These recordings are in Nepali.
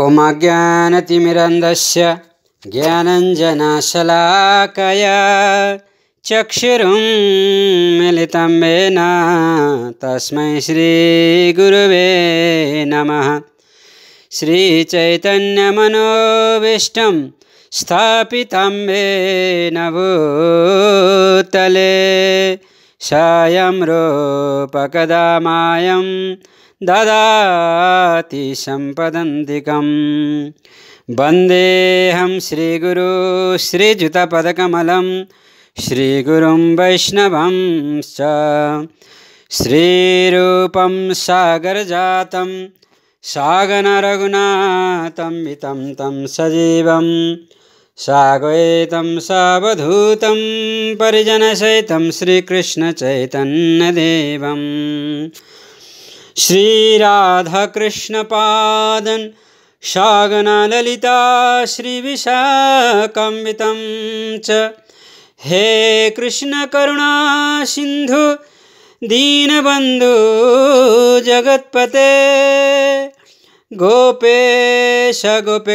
उमाज्ञानतिमिरन्दस्य ज्ञानञ्जनाशलाकया चक्षुरुं मिलितं येन तस्मै श्रीगुरुवे नमः श्रीचैतन्यमनोविष्टं स्थापितं वेन भूतले सायं रोपकदा ददाति सम्पदन्तिकम् वन्देऽहं श्रीगुरु वैष्णव श्रीरूप सागर जात श्रीरूपं सागरजातं तम सजीव तं सवधूत सागवेतं सावधूतं परिजनसहितं श्रीकृष्णचैतन्यदेवम् श्रीराधाकृष्णपादन् शागनलललिता श्रीविशाकम्वितं च हे दीनबन्धु कृष्णकरुणासिन्धु दीनबन्धुजगत्पते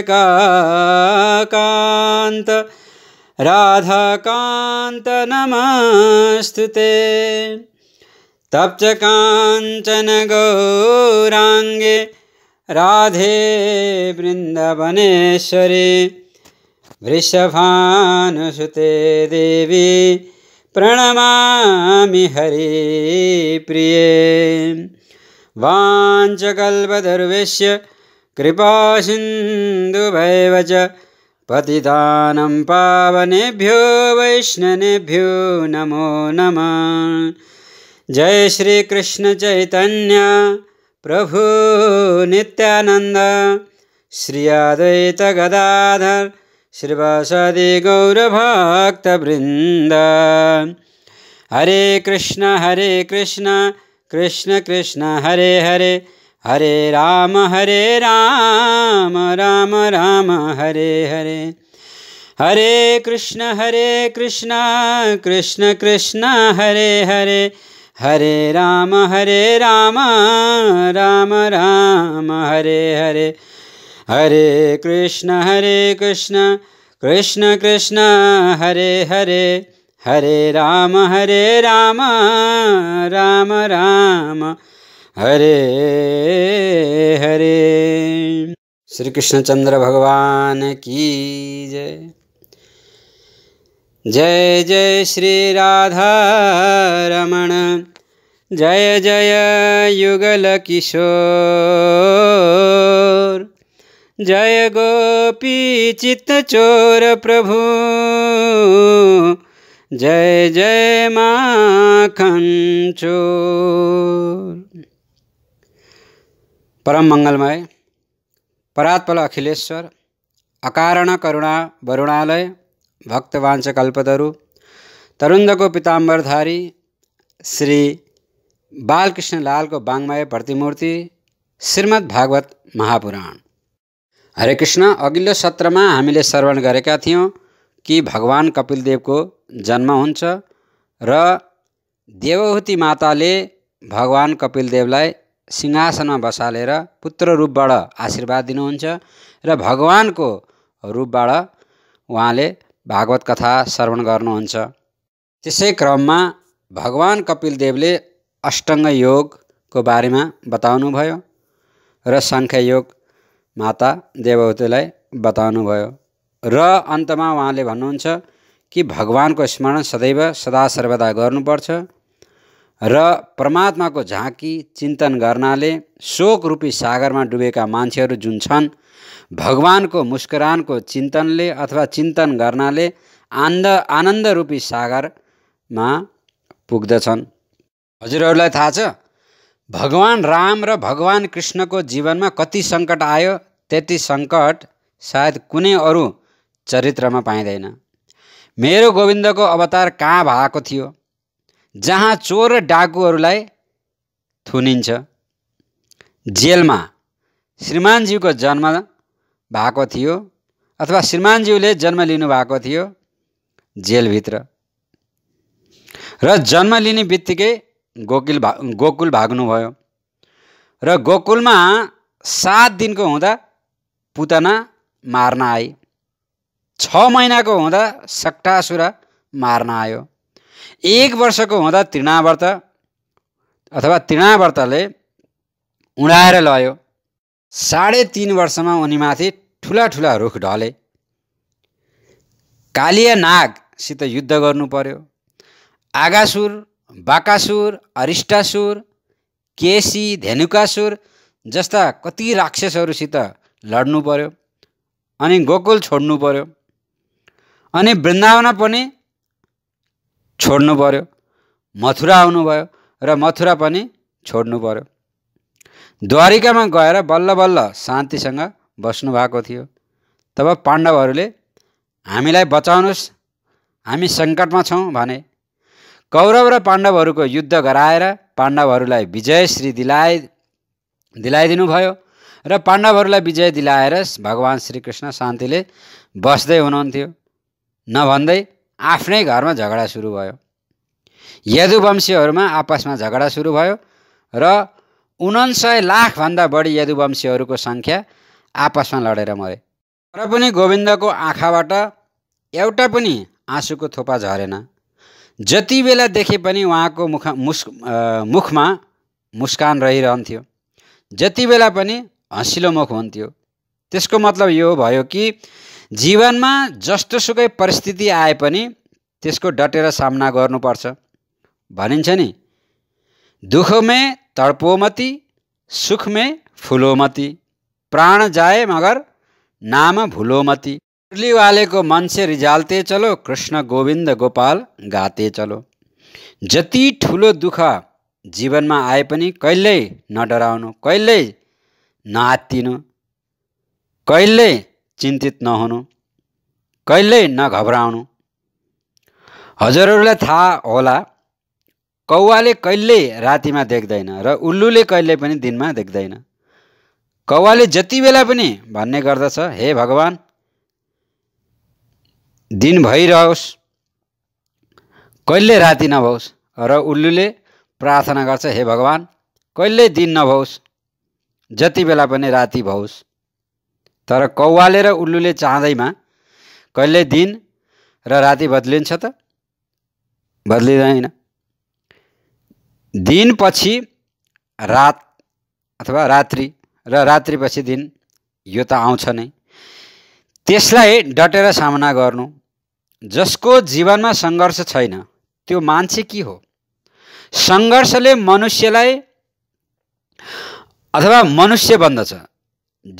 राधाकान्त नमस्तु ते तप्च काञ्चन गौराङ्गे राधे वृन्दवनेश्वरे वृषभानुसुते देवी प्रणमामि हरिप्रिये वाञ्चकल्पदर्वेश्य कृपासिन्धुभैव च पतिदानं पावनेभ्यो वैष्णनेभ्यो नमो नमः जय श्री कृष्ण चैतन्य प्रभु नित्यानंद श्री अद्वैत गदाधर श्रीवासादि गौरभक्तवृन्द हरे कृष्ण हरे कृष्ण कृष्ण कृष्ण हरे हरे हरे राम हरे राम राम राम हरे हरे हरे कृष्ण हरे कृष्ण कृष्ण कृष्ण हरे हरे हरे राम हरे राम राम राम हरे हरे हरे कृष्ण हरे कृष्ण कृष्ण कृष्ण हरे हरे हरे राम हरे राम राम राम हरे हरे श्री कृष्णचंद्र भगवान की जय जय जय श्री राधा रमण जय जय युगल किशोर जय गोपी चित चोर प्रभु जय जय माखन चोर परम मंगलमय परात्पल अखिलेश्वर अकारण करुणा वरुणालय भक्तवांश कल्पतरु तरुन्दको पिताम्बरधारी श्री बालकृष्ण लालको प्रतिमूर्ति श्रीमद् भागवत महापुराण हरे कृष्ण अघिल्लो सत्रमा हामीले श्रवण गरेका थियौँ कि भगवान् कपिलदेवको जन्म हुन्छ र देवहुति माताले भगवान् कपिलदेवलाई सिंहासनमा बसालेर पुत्र रूपबाट आशीर्वाद दिनुहुन्छ र भगवान्को रूपबाट उहाँले भागवत कथा श्रवण गर्नुहुन्छ त्यसै क्रममा भगवान् कपिलदेवले अष्टङ्ग योगको बारेमा बताउनुभयो र योग माता देवहूतिलाई बताउनुभयो र अन्तमा उहाँले भन्नुहुन्छ कि भगवानको स्मरण सदैव सदा सर्वदा गर्नुपर्छ र परमात्माको झाँकी चिन्तन गर्नाले शोक रूपी सागरमा डुबेका मान्छेहरू जुन छन् भगवानको मुस्कुरानको चिन्तनले अथवा चिन्तन गर्नाले आनन्द आनन्दरूपी सागरमा पुग्दछन् हजुरहरूलाई थाहा छ भगवान् राम र भगवान् कृष्णको जीवनमा कति सङ्कट आयो त्यति सङ्कट सायद कुनै अरू चरित्रमा पाइँदैन मेरो गोविन्दको अवतार कहाँ भएको थियो जहाँ चोर र डाकुहरूलाई थुनिन्छ जेलमा श्रीमानज्यूको जन्म भएको थियो अथवा श्रीमानज्यूले जन्म लिनुभएको थियो जेलभित्र र जन्म लिने बित्तिकै गोकुल भा गोकुल भाग्नुभयो र गोकुलमा सात दिनको हुँदा पुतना मार्न आई छ महिनाको हुँदा सक्टासुरा मार्न आयो एक वर्षको हुँदा तृणाव्रत अथवा तृणाव्रतले उडाएर लयो साढे तिन वर्षमा उनीमाथि ठुला ठुला रुख ढले कालिया नागसित युद्ध गर्नु पर्यो आगासुर बाकासुर अरिष्टासुर केसी धेनुकासुर जस्ता कति राक्षसहरूसित लड्नु पर्यो अनि गोकुल छोड्नु पर्यो अनि वृन्दावन पनि छोड्नु पर्यो मथुरा आउनुभयो र मथुरा पनि छोड्नु पर्यो द्वारिकामा गएर बल्ल बल्ल शान्तिसँग बस्नुभएको थियो तब पाण्डवहरूले हामीलाई बचाउनुहोस् हामी सङ्कटमा छौँ भने कौरव र पाण्डवहरूको युद्ध गराएर पाण्डवहरूलाई विजय श्री दिलाए दिलाइदिनुभयो र पाण्डवहरूलाई विजय दिलाएर भगवान् श्रीकृष्ण शान्तिले बस्दै हुनुहुन्थ्यो नभन्दै आफ्नै घरमा झगडा सुरु भयो यदुवंशीहरूमा आपसमा झगडा सुरु भयो र उनासय लाखभन्दा बढी यदुवंशीहरूको सङ्ख्या आपसमा लडेर मरे तर पनि गोविन्दको आँखाबाट एउटा पनि आँसुको थोपा झरेन जति बेला देखे पनि उहाँको मुख मुस् मुखमा मुस्कान रहिरहन्थ्यो जति बेला पनि हँसिलो मुख हुन्थ्यो त्यसको मतलब यो भयो कि जीवनमा जस्तोसुकै परिस्थिति आए पनि त्यसको डटेर सामना गर्नुपर्छ भनिन्छ नि दुःखमै तड़पोमती सुख फुलोमती प्राण जाए मगर नाम भुलोमती मुरली वाले को मन से रिजालते चलो कृष्ण गोविन्द गोपाल गाते चलो जति ठुलो दुःख जीवनमा आए पनि कहिल्यै नडराउनु कहिल्यै नआत्तिनु कहिल्यै चिन्तित नहुनु कहिल्यै नघबराउनु हजुरहरूलाई थाहा होला कौवाले कहिल्यै रातिमा देख्दैन र उल्लुले कहिल्यै पनि दिनमा देख्दैन कौवाले जति बेला पनि भन्ने गर्दछ हे भगवान् दिन भइरहोस् कहिले राति नभओस् र उल्लुले प्रार्थना गर्छ हे भगवान् कहिले दिन नभओस् जति बेला पनि राति भओस् तर कौवाले र उल्लुले चाहँदैमा कहिले दिन र राति बद्लिन्छ त बद्लिँदैन दिनपछि रात अथवा रात्रि र रात्रिपछि दिन यो त आउँछ नै त्यसलाई डटेर सामना गर्नु जसको जीवनमा सङ्घर्ष छैन त्यो मान्छे के हो सङ्घर्षले मनुष्यलाई अथवा मनुष्य बन्दछ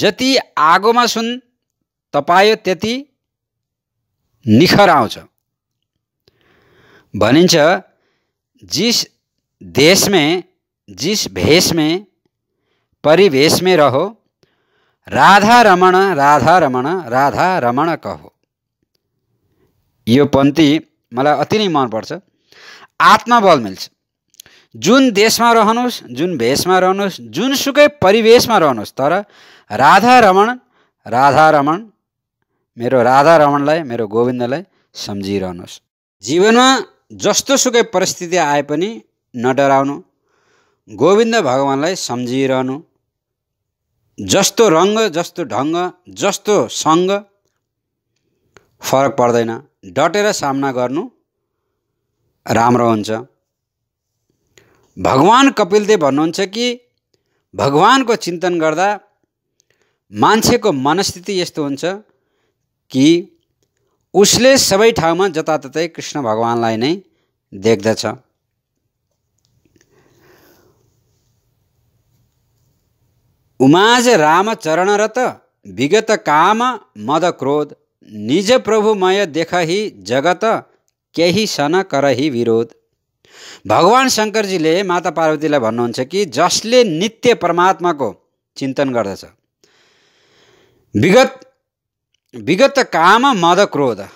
जति आगोमा सुन तपायो त्यति निखर आउँछ भनिन्छ जिस देश में जिस भेष में परिवेश में रहो राधा रमण राधा रमण राधा रमण कहो यो पन्थी मलाई अति नै मनपर्छ आत्मबल मिल्छ जुन देशमा रहनुहोस् जुन भेषमा रहनुहोस् जुनसुकै परिवेशमा रहनुहोस् तर राधा रमण राधा रमण मेरो राधा रमणलाई मेरो गोविन्दलाई सम्झिरहनुहोस् जीवनमा जस्तो सुकै परिस्थिति आए पनि नडराउनु गोविन्द भगवान्लाई सम्झिरहनु जस्तो रङ्ग जस्तो ढङ्ग जस्तो सङ्ग फरक पर्दैन डटेर सामना गर्नु राम्रो हुन्छ भगवान् कपिलदेव भन्नुहुन्छ कि भगवान्को चिन्तन गर्दा मान्छेको मनस्थिति यस्तो हुन्छ कि उसले सबै ठाउँमा जताततै कृष्ण भगवान्लाई नै देख्दछ उमाज रत विगत काम मद क्रोध निज प्रभुमय देखही जगत केही सन करही विरोध भगवान शङ्करजीले माता पार्वतीलाई भन्नुहुन्छ कि जसले नित्य परमात्माको चिन्तन गर्दछ विगत विगत काम मद क्रोध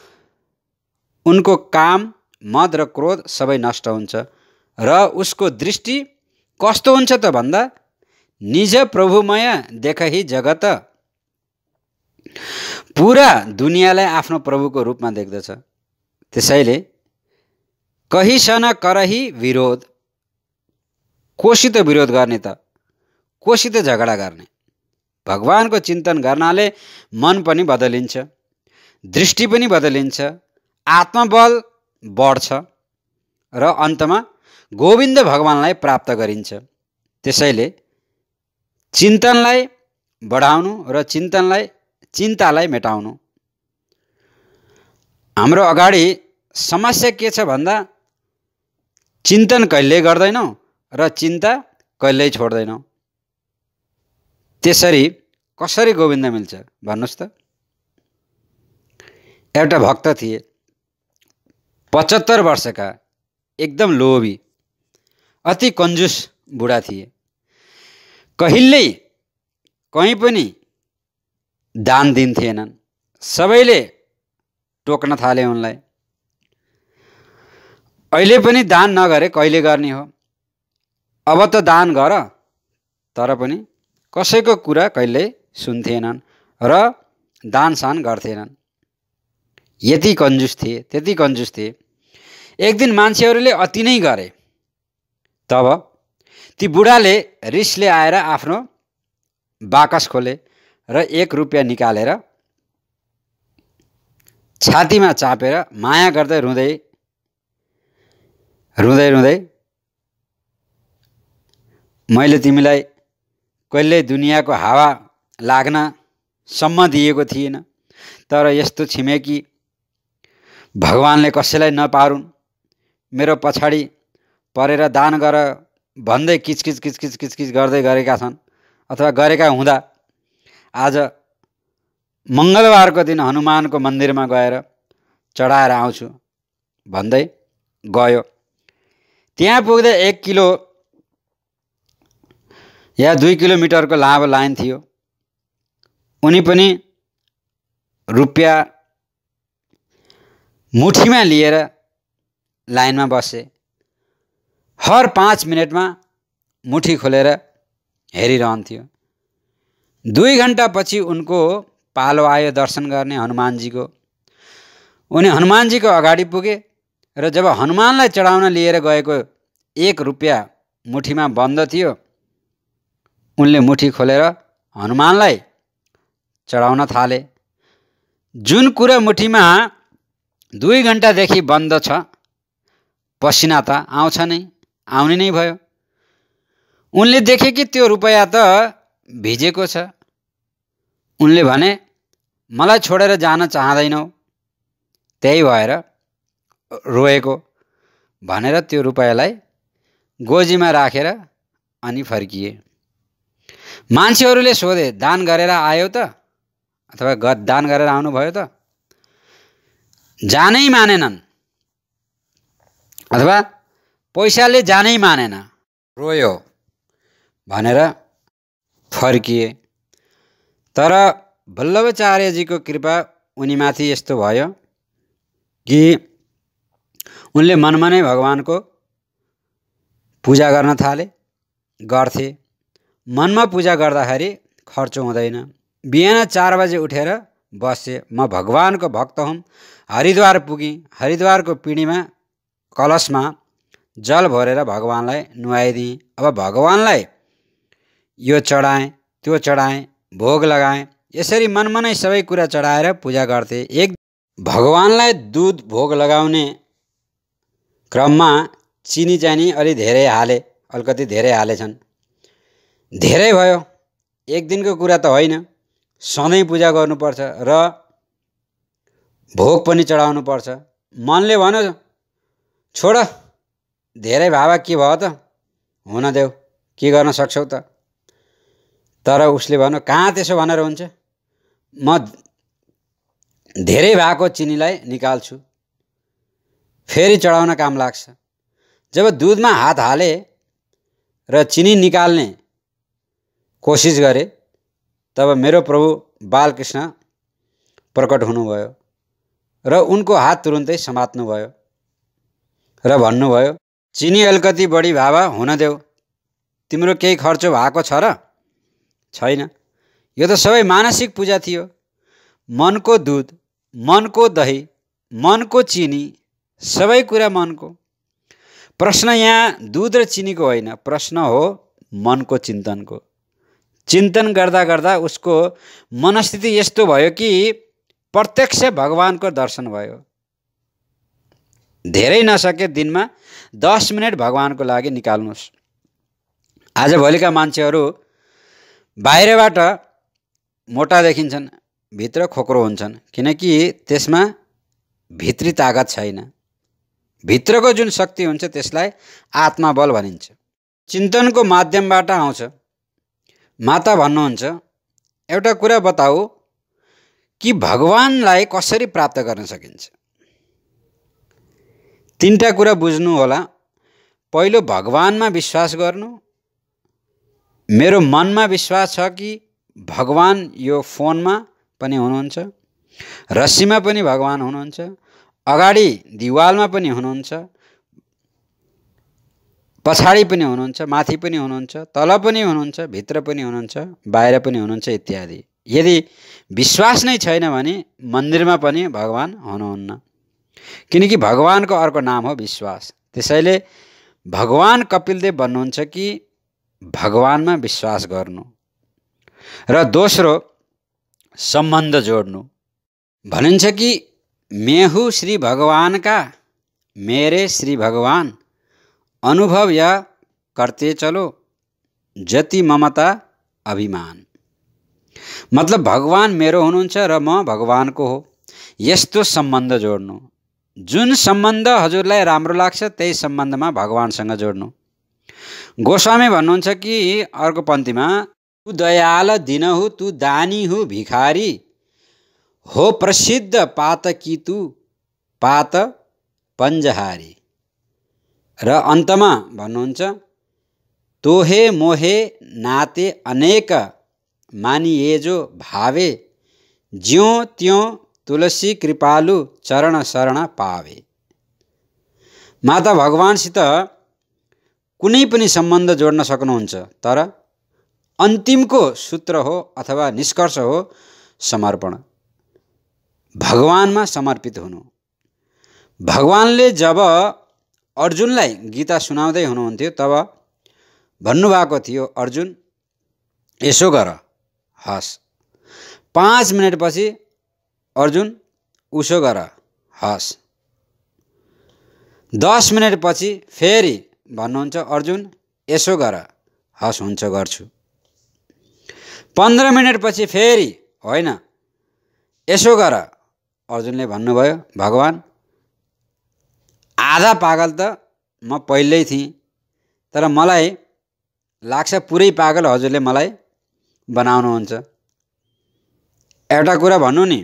उनको काम मद र क्रोध सबै नष्ट हुन्छ र उसको दृष्टि कस्तो हुन्छ त भन्दा निज प्रभुमय देखही जगत पुरा दुनियाँलाई आफ्नो प्रभुको रूपमा देख्दछ त्यसैले कहीसन करही विरोध कोसित विरोध गर्ने त कोसित झगडा गर्ने भगवान्को चिन्तन गर्नाले मन पनि बदलिन्छ दृष्टि पनि बदलिन्छ आत्मबल बढ्छ र अन्तमा गोविन्द भगवान्लाई प्राप्त गरिन्छ त्यसैले चिन्तनलाई बढाउनु र चिन्तनलाई चिन्तालाई मेटाउनु हाम्रो अगाडि समस्या के छ भन्दा चिन्तन कहिले गर्दैनौँ र चिन्ता कहिल्यै छोड्दैनौँ त्यसरी कसरी गोविन्द मिल्छ भन्नुहोस् त एउटा भक्त थिए पचहत्तर वर्षका एकदम लोभी अति कन्जुस बुढा थिए कहिल्यै कहीँ पनि दान दिन्थेनन् सबैले टोक्न थाले उनलाई अहिले पनि दान नगरे कहिले गर्ने हो अब त दान गर तर पनि कसैको कुरा कहिल्यै सुन्थेनन् र दानसान गर्थेनन् यति कन्जुस थिए त्यति कन्जुस थिए एक दिन मान्छेहरूले अति नै गरे तब ती बुढाले रिसले आएर आफ्नो बाकस खोले र एक रुपियाँ निकालेर छातीमा चापेर माया गर्दै रुँदै रुँदै रुँदै मैले तिमीलाई कहिले दुनियाँको हावा लाग्नसम्म दिएको थिएन तर यस्तो छिमेकी भगवान्ले कसैलाई नपारुन् मेरो पछाडि परेर दान गर भन्दै किचकिच किचकिच किचकिच गर्दै गरेका छन् अथवा गरेका हुँदा आज मङ्गलबारको दिन हनुमानको मन्दिरमा गएर चढाएर आउँछु भन्दै गयो त्यहाँ पुग्दै एक किलो या दुई किलोमिटरको लामो लाइन थियो उनी पनि रुपियाँ मुठीमा लिएर लाइनमा बसे हर पाँच मिनटमा मुठी खोलेर हेरिरहन्थ्यो दुई घन्टापछि उनको पालो आयो दर्शन गर्ने हनुमानजीको उनी हनुमानजीको अगाडि पुगे र जब हनुमानलाई चढाउन लिएर गएको एक रुपियाँ मुठीमा बन्द थियो उनले मुठी खोलेर हनुमानलाई चढाउन थाले जुन कुरा मुठीमा दुई घन्टादेखि बन्द छ पसिना त आउँछ नै आउने नै भयो उनले देखे कि त्यो रुपैयाँ त भिजेको छ उनले भने मलाई छोडेर जान चाहँदैनौ त्यही भएर रोएको भनेर त्यो रुपैयाँलाई गोजीमा राखेर रा, अनि फर्किए मान्छेहरूले सोधे दान गरेर आयो त अथवा ग दान गरेर आउनुभयो त जानै मानेनन् अथवा पैसाले जानै मानेन रोयो भनेर फर्किए तर वल्लभाचार्यजीको कृपा उनीमाथि यस्तो भयो कि उनले मनमा नै भगवान्को पूजा गर्न थाले गर्थे मनमा पूजा गर्दाखेरि खर्च हुँदैन बिहान चार बजे उठेर बसे म भगवान्को भक्त हुँ हरिद्वार पुगेँ हरिद्वारको पिँढीमा कलशमा जल भरेर भगवान्लाई नुहाइदिएँ अब भगवान्लाई यो चढाएँ त्यो चढाएँ भोग लगाएँ यसरी मनमनै सबै कुरा चढाएर पूजा गर्थे एक भगवान्लाई दुध भोग लगाउने क्रममा चिनी चाहिँ अलि धेरै हाले अलिकति धेरै हालेछन् धेरै भयो एक दिनको कुरा त होइन सधैँ पूजा गर्नुपर्छ र भोग पनि चढाउनुपर्छ मनले भन छोड धेरै भावा के भयो त हुन देऊ के गर्न सक्छौ त तर उसले भन्यो कहाँ त्यसो भनेर हुन्छ म धेरै भएको चिनीलाई निकाल्छु फेरि चढाउन काम लाग्छ जब दुधमा हात हाले र चिनी निकाल्ने कोसिस गरे तब मेरो प्रभु बालकृष्ण प्रकट हुनुभयो र उनको हात तुरुन्तै समात्नुभयो र भन्नुभयो चिनी अलिकति बढी भावा हुन देऊ तिम्रो केही खर्च भएको छ र छैन यो त सबै मानसिक पूजा थियो मनको दुध मनको दही मनको चिनी सबै कुरा मनको प्रश्न यहाँ दुध र चिनीको होइन प्रश्न हो मनको चिन्तनको चिन्तन गर्दा गर्दा उसको मनस्थिति यस्तो भयो कि प्रत्यक्ष भगवान्को दर्शन भयो धेरै नसके दिनमा दस मिनट भगवान्को लागि निकाल्नुहोस् आजभोलिका मान्छेहरू बाहिरबाट मोटा देखिन्छन् भित्र खोक्रो हुन्छन् किनकि त्यसमा भित्री तागत छैन भित्रको जुन शक्ति हुन्छ त्यसलाई आत्माबल भनिन्छ चिन्तनको माध्यमबाट आउँछ माता भन्नुहुन्छ एउटा कुरा बताऊ कि भगवान्लाई कसरी प्राप्त गर्न सकिन्छ तिनवटा कुरा बुझ्नु होला पहिलो भगवानमा विश्वास गर्नु मेरो मनमा विश्वास छ कि भगवान् यो फोनमा पनि हुनुहुन्छ रस्सीमा पनि भगवान हुनुहुन्छ अगाडि दिवालमा पनि हुनुहुन्छ पछाडि पनि हुनुहुन्छ माथि पनि हुनुहुन्छ तल पनि हुनुहुन्छ भित्र पनि हुनुहुन्छ बाहिर पनि हुनुहुन्छ इत्यादि यदि विश्वास नै छैन भने मन्दिरमा पनि भगवान् हुनुहुन्न किनकि भगवान्को अर्को नाम हो विश्वास त्यसैले भगवान् कपिलदेव भन्नुहुन्छ कि भगवान्मा विश्वास गर्नु र दोस्रो सम्बन्ध जोड्नु भनिन्छ कि मेहु श्री भगवानका मेरे श्री भगवान अनुभव या कर्ते चलो जति ममता अभिमान मतलब भगवान् मेरो हुनुहुन्छ र म भगवानको हो यस्तो सम्बन्ध जोड्नु जुन सम्बन्ध हजुरलाई राम्रो लाग्छ त्यही सम्बन्धमा भगवान्सँग जोड्नु गोस्वामी भन्नुहुन्छ कि अर्को पन्थीमा तु दयाल दिनहु तु दानी हु भिखारी हो प्रसिद्ध पात कि तु पात पन्जहारी र अन्तमा भन्नुहुन्छ तोहे मोहे नाते अनेक मानिएजो भावे ज्यो त्यो तुलसी कृपालु चरण शरण पावे माता भगवान्सित कुनै पनि सम्बन्ध जोड्न सक्नुहुन्छ तर अन्तिमको सूत्र हो अथवा निष्कर्ष हो समर्पण भगवानमा समर्पित हुनु भगवानले जब अर्जुनलाई गीता सुनाउँदै हुनुहुन्थ्यो तब भन्नुभएको थियो अर्जुन यसो गर हस् पाँच मिनटपछि अर्जुन उसो गर हस् दस मिनटपछि फेरि भन्नुहुन्छ अर्जुन यसो गर हस् हुन्छ गर्छु पन्ध्र मिनटपछि फेरि होइन यसो गर अर्जुनले भन्नुभयो भगवान् आधा पागल त म पहिल्यै थिएँ तर मलाई लाग्छ पुरै पागल हजुरले मलाई बनाउनुहुन्छ एउटा कुरा भन्नु नि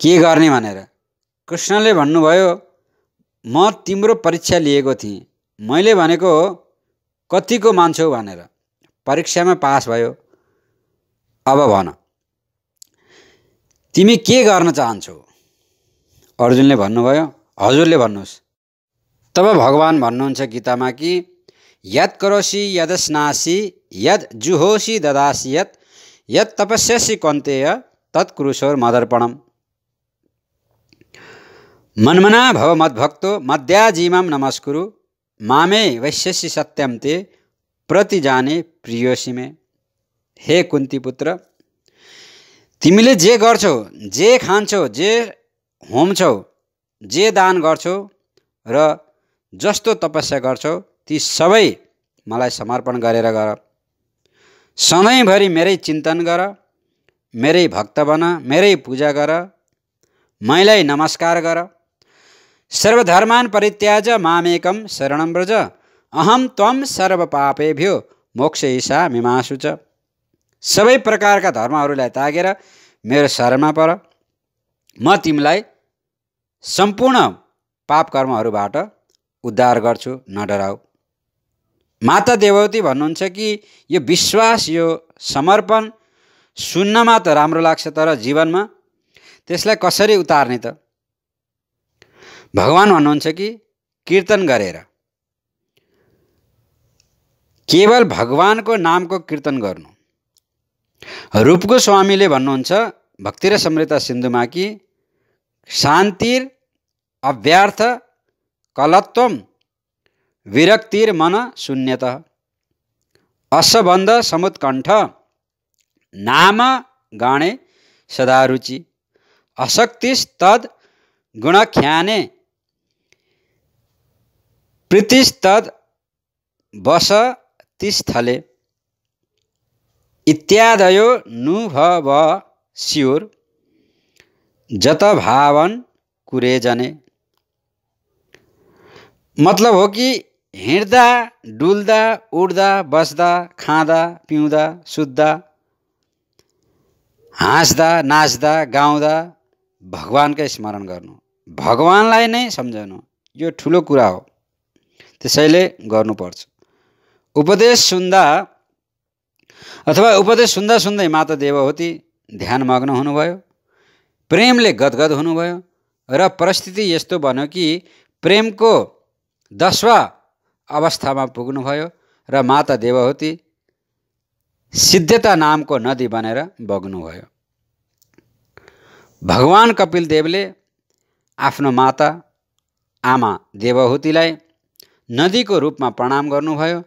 के गर्ने भनेर कृष्णले भन्नुभयो म तिम्रो परीक्षा लिएको थिएँ मैले भनेको हो कतिको मान्छौ भनेर परीक्षामा पास भयो अब भन तिमी के गर्न चाहन्छौ अर्जुनले भन्नुभयो हजुरले भन्नुहोस् तब भगवान् भन्नुहुन्छ गीतामा कि यद करोसी यदस्नासी यद् जुहोसी ददासी यद यद तपस्यासी कन्तेय तत्कुरुशोर मदर्पणम मनमना भव मद्भक्तो मद्याजीमाम नमस्कुरु मामे वैश्यसि सत्यम ते प्रति प्रियोसी हे कुन्ती पुत्र तिमीले जे गर्छौ जे खान्छौ जे होम्छौ जे दान गर्छौ र जस्तो तपस्या गर्छौ ती सबै मलाई समर्पण गरेर गर सधैँभरि मेरै चिन्तन गर मेरै भक्त बन मेरै पूजा गर मैलाई नमस्कार गर सर्वधर्मान् परित्याज मामेकं शरणं व्रज अहम त्वं सर्वपापेभ्यो मोक्षईसा मिमासु च सबै प्रकारका धर्महरूलाई तागेर मेरो शरणमा पर म तिमीलाई सम्पूर्ण पाप कर्महरूबाट उद्धार गर्छु न माता देवती भन्नुहुन्छ कि यो विश्वास यो समर्पण सुन्नमा त राम्रो लाग्छ तर जीवनमा त्यसलाई कसरी उतार्ने त भगवान् भन्नुहुन्छ कि कीर्तन गरेर केवल भगवानको नामको कीर्तन गर्नु रूपको स्वामीले भन्नुहुन्छ भक्ति र समृद्ध सिन्धुमा कि शान्तिर अव्यार्थ कलत्वम विरक्तिर मन शून्यत असबन्ध समुत्कण्ठ नाम गाणे सदारुचि असक्तिस्तद गुणख्याने प्रतिस्तद बस तिस्थले इत्यादयो नु भ स्योर जत भावन जने मतलब हो कि हिँड्दा डुल्दा उड्दा बस्दा खाँदा पिउँदा सुत्दा हाँस्दा नाच्दा गाउँदा भगवान्कै स्मरण गर्नु भगवान्लाई नै सम्झनु यो ठुलो कुरा हो त्यसैले गर्नुपर्छ उपदेश सुन्दा अथवा उपदेश सुन्दा सुन्दै माता ध्यान ध्यानमग्न हुनुभयो प्रेमले गदगद हुनुभयो र परिस्थिति यस्तो भन्यो कि प्रेमको दसवा अवस्थामा पुग्नुभयो र माता देवहुती सिद्धता नामको नदी बनेर बग्नुभयो भगवान् देवले आफ्नो माता आमा देवहुतीलाई नदीको रूपमा प्रणाम गर्नुभयो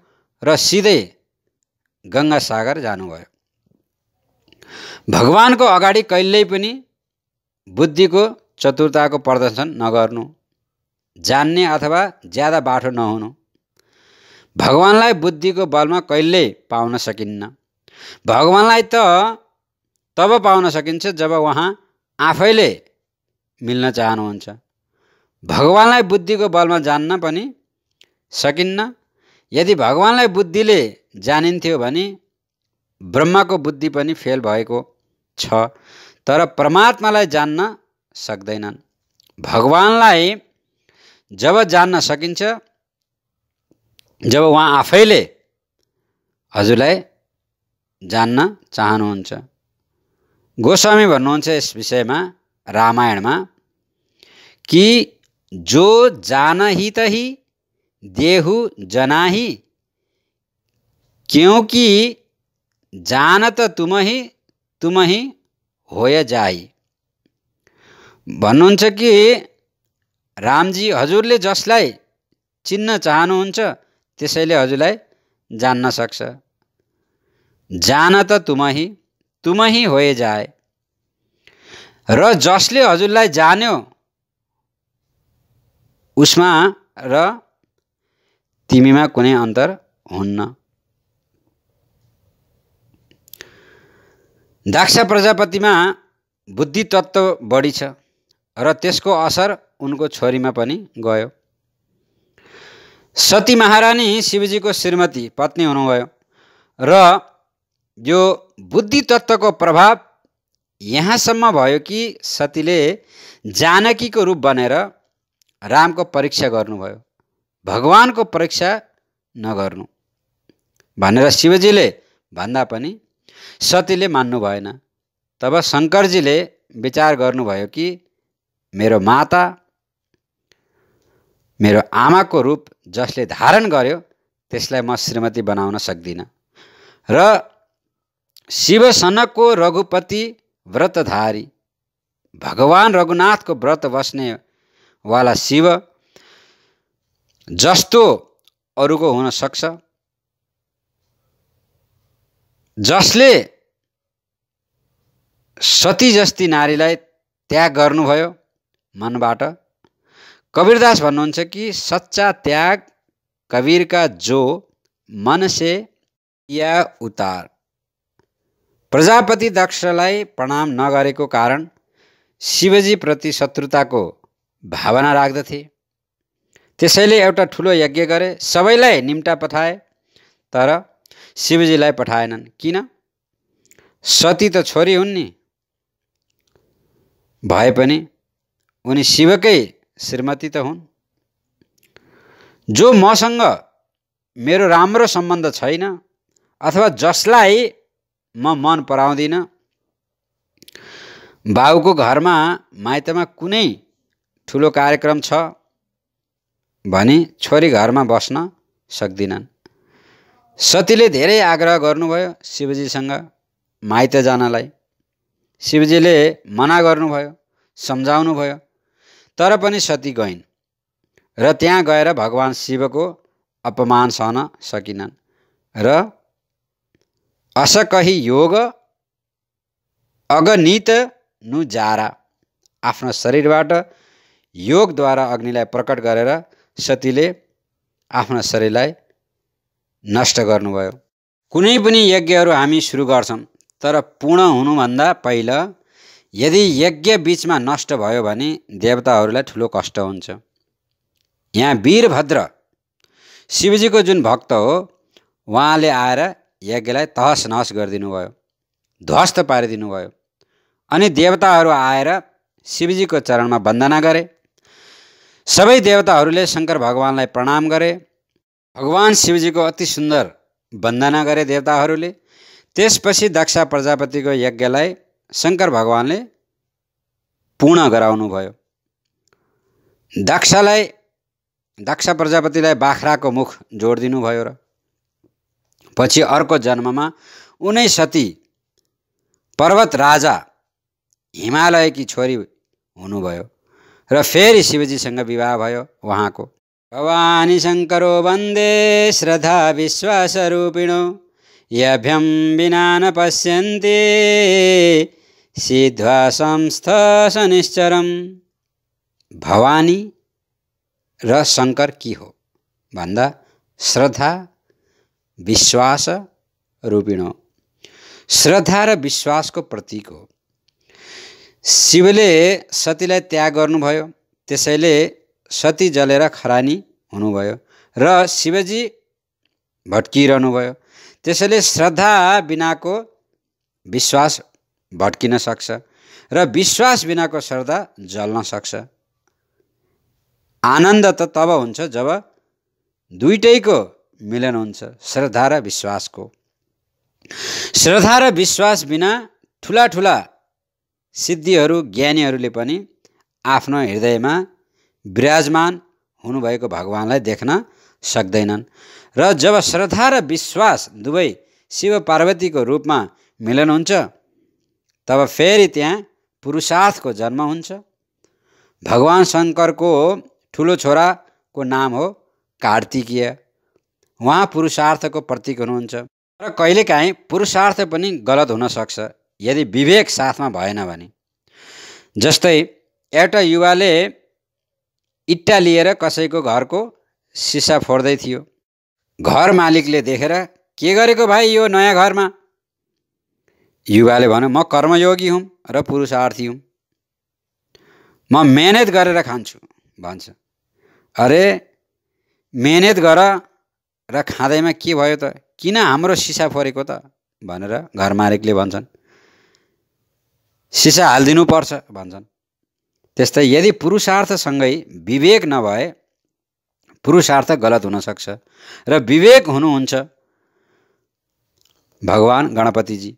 र सिधै गङ्गा सागर जानुभयो भगवानको अगाडि कहिल्यै पनि बुद्धिको चतुरताको प्रदर्शन नगर्नु जान्ने अथवा ज्यादा बाठो नहुनु भगवान्लाई बुद्धिको बलमा कहिल्यै पाउन सकिन्न भगवानलाई त तब पाउन सकिन्छ जब उहाँ आफैले मिल्न चाहनुहुन्छ भगवान्लाई बुद्धिको बलमा जान्न पनि सकिन्न यदि भगवान्लाई बुद्धिले जानिन्थ्यो भने ब्रह्माको बुद्धि पनि फेल भएको छ तर परमात्मालाई जान्न सक्दैनन् भगवान्लाई जब जान्न सकिन्छ जब उहाँ आफैले हजुरलाई जान्न चाहनुहुन्छ गोस्वामी भन्नुहुन्छ यस विषयमा रामायणमा कि जो जान हि त हि देहु जनाही क्योंकि जानत तुमही तुमही होय जाई भन्नुहुन्छ कि रामजी हजुरले जसलाई चिन्न चाहनुहुन्छ त्यसैले हजुरलाई जान्न सक्छ जान त तुमही तुमही होए जाए र जसले हजुरलाई जान्यो उसमा र तिमीमा कुनै अन्तर हुन्न दाक्ष प्रजापतिमा बुद्धि तत्त्व बढी छ र त्यसको असर उनको छोरीमा पनि गयो सती महारानी शिवजीको श्रीमती पत्नी हुनुभयो र यो बुद्धि तत्त्वको प्रभाव यहाँसम्म भयो कि सतीले जानकीको रूप बनेर रामको परीक्षा गर्नुभयो भगवानको परीक्षा नगर्नु भनेर शिवजीले भन्दा पनि सतीले मान्नु भएन तब शङ्करजीले विचार गर्नुभयो कि मेरो माता मेरो आमाको रूप जसले धारण गर्यो त्यसलाई म श्रीमती बनाउन सक्दिनँ र शिवसनकको रघुपति व्रतधारी भगवान् रघुनाथको व्रत बस्नेवाला शिव जस्तो अरूको सक्छ जसले सती जस्ती नारीलाई त्याग गर्नुभयो मनबाट कबीरदास भन्नुहुन्छ कि सच्चा त्याग कवीरका जो मन से या उतार प्रजापति दक्षलाई प्रणाम नगरेको कारण शिवजीप्रति शत्रुताको भावना राख्दथे त्यसैले एउटा ठुलो यज्ञ गरे सबैलाई निम्टा पठाए तर शिवजीलाई पठाएनन् किन सती त छोरी हुन् नि भए पनि उनी शिवकै श्रीमती त हुन् जो मसँग मेरो राम्रो सम्बन्ध छैन अथवा जसलाई म मन पराउँदिन बाउको घरमा माइतमा कुनै ठुलो कार्यक्रम छ भने छोरी घरमा बस्न सक्दिनन् सतीले धेरै आग्रह गर्नुभयो शिवजीसँग माइत जानलाई शिवजीले मना गर्नुभयो सम्झाउनु भयो तर पनि सती गइन् र त्यहाँ गएर भगवान् शिवको अपमान सहन सकिनन् र असकही योग अगनित नुजारा आफ्नो शरीरबाट योगद्वारा अग्निलाई प्रकट गरेर सतीले आफ्ना शरीरलाई नष्ट गर्नुभयो कुनै पनि यज्ञहरू हामी सुरु गर्छौँ तर पूर्ण हुनुभन्दा पहिला यदि यज्ञ बिचमा नष्ट भयो भने देवताहरूलाई ठुलो कष्ट हुन्छ यहाँ वीरभद्र शिवजीको जुन भक्त हो उहाँले आएर यज्ञलाई तहस नहस गरिदिनु भयो ध्वस्त पारिदिनु भयो अनि देवताहरू आएर शिवजीको चरणमा वन्दना गरे सबै देवताहरूले शङ्कर भगवान्लाई प्रणाम गरे भगवान् शिवजीको अति सुन्दर वन्दना गरे देवताहरूले त्यसपछि दक्ष प्रजापतिको यज्ञलाई शङ्कर भगवान्ले पूर्ण गराउनुभयो दक्षलाई दक्ष प्रजापतिलाई बाख्राको मुख जोड भयो र पछि अर्को जन्ममा उनै सती पर्वत राजा हिमालयकी छोरी हुनुभयो र फेरि शिवजीसँग विवाह भयो उहाँको भवानी शङ्करो वन्दे श्रद्धा विश्वासरूपिणो यभ्यं विना न पश्यन्ति सिद्ध्वा संस्थनिश्चरम भवानी र शङ्कर के हो भन्दा श्रद्धा विश्वास रूपिणो श्रद्धा र विश्वासको प्रतीक हो शिवले सतीलाई त्याग गर्नुभयो त्यसैले सती जलेर खरानी हुनुभयो र शिवजी भट्किरहनुभयो त्यसैले श्रद्धा बिनाको विश्वास भट्किन सक्छ र विश्वास बिनाको श्रद्धा जल्न सक्छ आनन्द त तब हुन्छ जब दुइटैको मिलन हुन्छ श्रद्धा र विश्वासको श्रद्धा र विश्वास बिना ठुला ठुला सिद्धिहरू ज्ञानीहरूले पनि आफ्नो हृदयमा विराजमान हुनुभएको भगवान्लाई देख्न सक्दैनन् र जब श्रद्धा र विश्वास दुवै शिव पार्वतीको रूपमा मिलन हुन्छ तब फेरि त्यहाँ पुरुषार्थको जन्म हुन्छ भगवान् शङ्करको ठुलो छोराको नाम हो कार्तिकीय उहाँ पुरुषार्थको प्रतीक हुनुहुन्छ र कहिलेकाहीँ पुरुषार्थ पनि गलत हुनसक्छ यदि विवेक साथमा भएन भने जस्तै एउटा युवाले इट्टा लिएर कसैको घरको सिसा फोड्दै थियो घर मालिकले देखेर के गरेको भाइ यो नयाँ घरमा युवाले भन्यो म कर्मयोगी हुँ र पुरुषार्थी हुँ म मेहनत गरेर खान्छु भन्छ अरे मेहनत गर र खाँदैमा के भयो त किन हाम्रो सिसा फोरेको त भनेर घर मालिकले भन्छन् सिसा पर्छ भन्छन् त्यस्तै यदि पुरुषार्थसँगै विवेक नभए पुरुषार्थ गलत हुनसक्छ र विवेक हुनुहुन्छ भगवान् गणपतिजी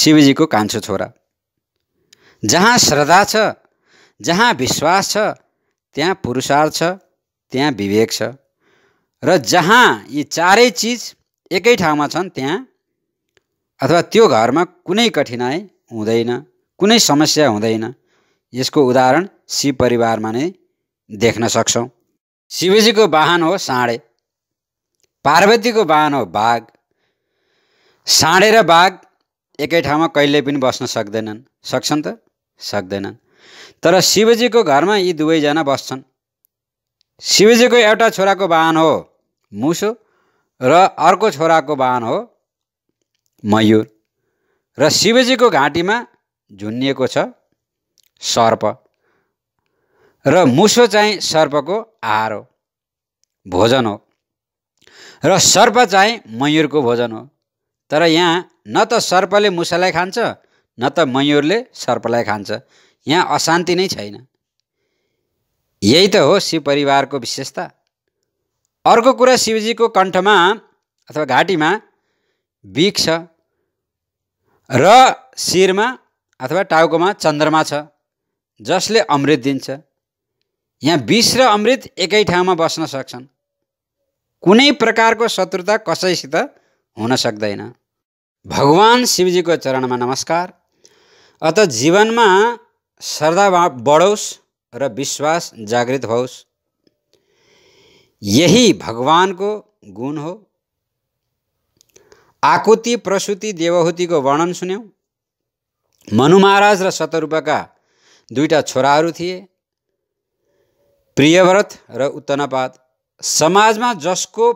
शिवजीको कान्छो छोरा जहाँ श्रद्धा छ जहाँ विश्वास छ त्यहाँ पुरुषार्थ छ त्यहाँ विवेक छ र जहाँ यी चारै चिज एकै ठाउँमा छन् त्यहाँ अथवा त्यो घरमा कुनै कठिनाइ हुँदैन कुनै समस्या हुँदैन यसको उदाहरण शिव परिवारमा नै देख्न सक्छौँ शिवजीको वाहन हो साँडे पार्वतीको वाहन हो बाघ साँडे र बाघ एकै ठाउँमा कहिले पनि बस्न सक्दैनन् सक्छन् त सक्दैनन् तर शिवजीको घरमा यी दुवैजना बस्छन् शिवजीको एउटा छोराको वाहन हो मुसो र अर्को छोराको वाहन हो मयूर र शिवजीको घाँटीमा झुन्निएको छ सर्प र मुसो चाहिँ सर्पको आहार हो भोजन हो र सर्प चाहिँ मयुरको भोजन हो तर यहाँ न त सर्पले मुसालाई खान्छ न त मयुरले सर्पलाई खान्छ यहाँ अशान्ति नै छैन यही त हो शिव परिवारको विशेषता अर्को कुरा शिवजीको कण्ठमा अथवा घाँटीमा बिक छ र शिरमा अथवा टाउकोमा चन्द्रमा छ जसले अमृत दिन्छ यहाँ विष र अमृत एकै ठाउँमा बस्न सक्छन् कुनै प्रकारको शत्रुता कसैसित हुन सक्दैन भगवान् शिवजीको चरणमा नमस्कार अत जीवनमा श्रद्धा बढोस् र विश्वास जागृत होस् यही भगवानको गुण हो आकुति प्रसुति देवहुतिको वर्णन सुन्यौँ मनु महाराज र शतरूपका दुईवटा छोराहरू थिए प्रियव्रत र उत्तनपात समाजमा जसको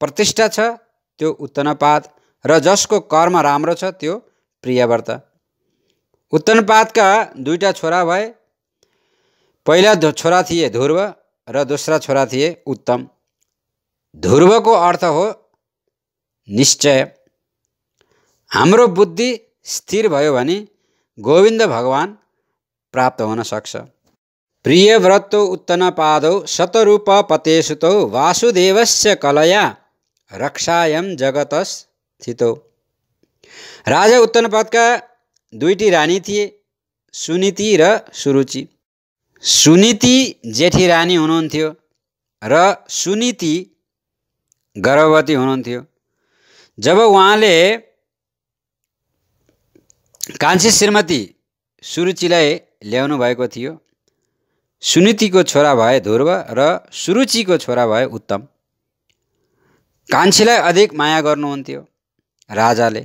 प्रतिष्ठा छ त्यो उत्तनपात र जसको कर्म राम्रो छ त्यो प्रियव्रत उत्तनपातका दुईवटा छोरा भए पहिला छोरा थिए ध्रुव र दोस्रा छोरा थिए उत्तम ध्रुवको अर्थ हो निश्चय हाम्रो बुद्धि स्थिर भयो भने गोविन्द भगवान् प्राप्त हुन सक्छ प्रिय उत्तन पादौ शतरूप पतेसुतौ वासुदेवस्य कलया रक्षायम जगत स्थितौ राजा उत्तनपदका दुईटी रानी थिए सुनीति र सुरुचि सुनीति जेठी रानी हुनुहुन्थ्यो र सुनीति गर्भवती हुनुहुन्थ्यो जब उहाँले कान्छी श्रीमती सुरुचिलाई ल्याउनु भएको थियो सुनितिको छोरा भए ध्रुव र सुरुचिको छोरा भए उत्तम कान्छीलाई अधिक माया गर्नुहुन्थ्यो राजाले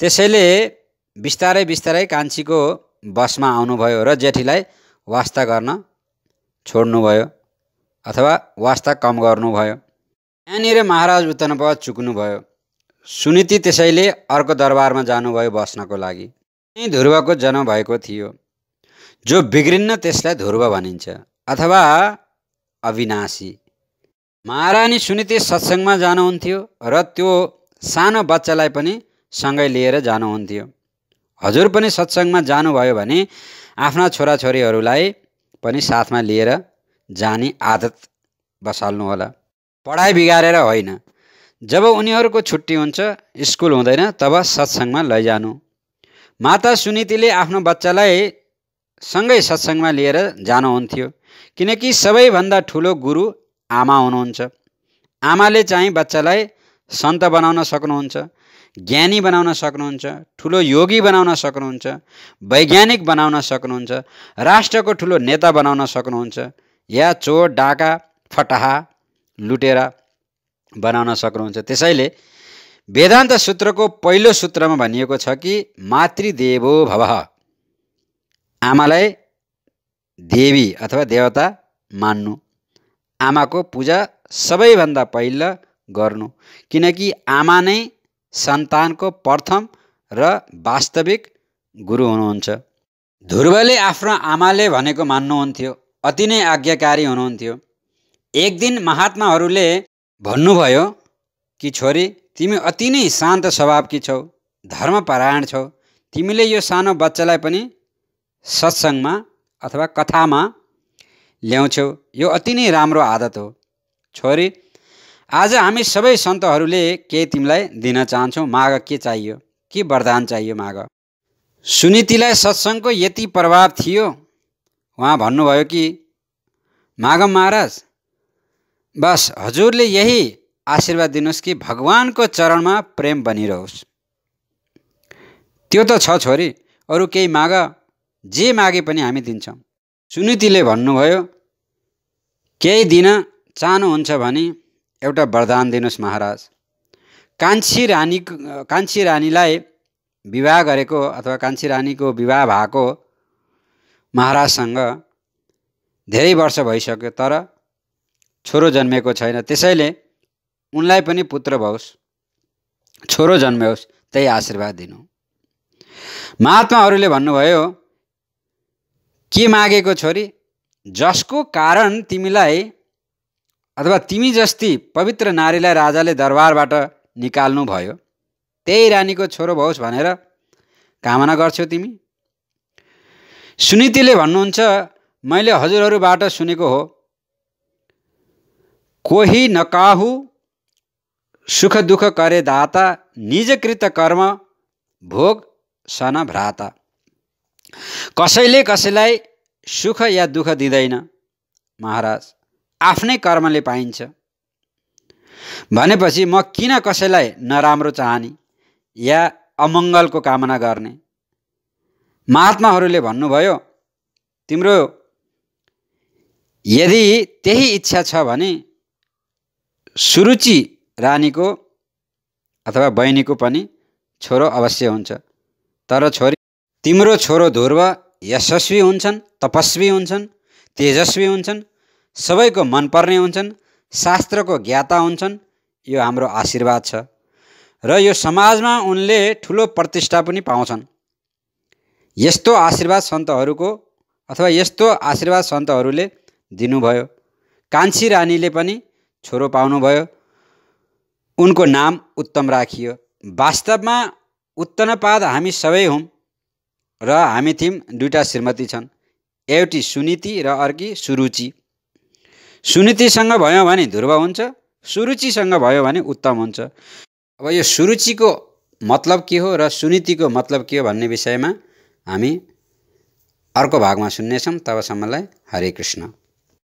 त्यसैले बिस्तारै बिस्तारै कान्छीको बसमा आउनुभयो र जेठीलाई वास्ता गर्न छोड्नुभयो अथवा वास्ता कम गर्नुभयो यहाँनिर महाराज उत्तनप चुक्नुभयो सुनिति त्यसैले अर्को दरबारमा जानुभयो बस्नको लागि नै ध्रुवको जन्म भएको थियो जो बिग्रिन्न त्यसलाई ध्रुव भनिन्छ अथवा अविनाशी महारानी सुनिते सत्सङ्गमा जानुहुन्थ्यो र त्यो सानो बच्चालाई पनि सँगै लिएर जानुहुन्थ्यो हजुर पनि सत्सङ्गमा जानुभयो भने आफ्ना छोराछोरीहरूलाई पनि साथमा लिएर जाने आदत बसाल्नुहोला पढाइ बिगारेर होइन जब उनीहरूको छुट्टी हुन्छ स्कुल हुँदैन तब सत्सङ्गमा लैजानु माता सुनितिले आफ्नो बच्चालाई सँगै सत्सङ्गमा लिएर जानुहुन्थ्यो किनकि सबैभन्दा ठुलो गुरु आमा हुनुहुन्छ आमाले चाहिँ बच्चालाई सन्त बनाउन सक्नुहुन्छ ज्ञानी बनाउन सक्नुहुन्छ ठुलो योगी बनाउन सक्नुहुन्छ वैज्ञानिक बनाउन सक्नुहुन्छ राष्ट्रको ठुलो नेता बनाउन सक्नुहुन्छ या चोर डाका फटाहा लुटेरा बनाउन सक्नुहुन्छ त्यसैले वेदान्त सूत्रको पहिलो सूत्रमा भनिएको छ कि मातृदेवो भव आमालाई देवी अथवा देवता मान्नु आमाको पूजा सबैभन्दा पहिला गर्नु किनकि आमा नै सन्तानको प्रथम र वास्तविक गुरु हुनुहुन्छ ध्रुवले आफ्नो आमाले भनेको मान्नुहुन्थ्यो अति नै आज्ञाकारी हुनुहुन्थ्यो एक दिन महात्माहरूले भन्नुभयो कि छोरी तिमी अति नै शान्त स्वभावकी छौ धर्मपरायण छौ तिमीले यो सानो बच्चालाई पनि सत्सङ्गमा अथवा कथामा ल्याउँछौ यो अति नै राम्रो आदत हो छोरी आज हामी सबै सन्तहरूले के तिमीलाई दिन चाहन्छौँ माग के चाहियो के वरदान चाहियो माग सुनितिलाई सत्सङ्गको यति प्रभाव थियो उहाँ भन्नुभयो कि माघ महाराज बस हजुरले यही आशीर्वाद दिनुहोस् कि भगवान्को चरणमा प्रेम बनिरहोस् त्यो त छ छोरी अरू केही माग जे मागे पनि हामी दिन्छौँ सुनितिले भन्नुभयो केही दिन चाहनुहुन्छ भने एउटा वरदान दिनुहोस् महाराज कान्छी रानी कान्छी रानीलाई विवाह गरेको अथवा कान्छी रानीको विवाह भएको महाराजसँग धेरै वर्ष भइसक्यो तर छोरो जन्मेको छैन त्यसैले उनलाई पनि पुत्र भओस् छोरो जन्मेओस् त्यही आशीर्वाद दिनु महात्माहरूले भन्नुभयो के मागेको छोरी जसको कारण तिमीलाई अथवा तिमी जस्ती पवित्र नारीलाई राजाले दरबारबाट निकाल्नु भयो त्यही रानीको छोरो भओस् भनेर कामना गर्छौ तिमी सुनितिले भन्नुहुन्छ मैले हजुरहरूबाट सुनेको हो कोही नकाहु सुख दुःख करे दाता निजकृत कर्म भोग सन भ्राता कसैले कसैलाई सुख या दुःख दिँदैन महाराज आफ्नै कर्मले पाइन्छ भनेपछि म किन कसैलाई नराम्रो चाहने या अमङ्गलको कामना गर्ने महात्माहरूले भन्नुभयो तिम्रो यदि त्यही इच्छा छ भने सुरुचि रानीको अथवा बहिनीको पनि छोरो अवश्य हुन्छ तर छोरी तिम्रो छोरो ध्रुव यशस्वी हुन्छन् तपस्वी हुन्छन् तेजस्वी हुन्छन् सबैको मनपर्ने हुन्छन् शास्त्रको ज्ञाता हुन्छन् यो हाम्रो आशीर्वाद छ र यो समाजमा उनले ठुलो प्रतिष्ठा पनि पाउँछन् यस्तो आशीर्वाद सन्तहरूको अथवा यस्तो आशीर्वाद सन्तहरूले दिनुभयो कान्छी रानीले पनि छोरो पाउनुभयो उनको नाम उत्तम राखियो वास्तवमा उत्तनपाद हामी सबै हौँ र हामी थियौँ दुईवटा श्रीमती छन् एउटी सुनिति र अर्की सुरुचि सुनितिसँग भयो भने ध्रुव हुन्छ सुरुचिसँग भयो भने उत्तम हुन्छ अब यो सुरुचिको मतलब के हो र सुनितिको मतलब के हो भन्ने विषयमा हामी अर्को भागमा सुन्नेछौँ तबसम्मलाई हरे कृष्ण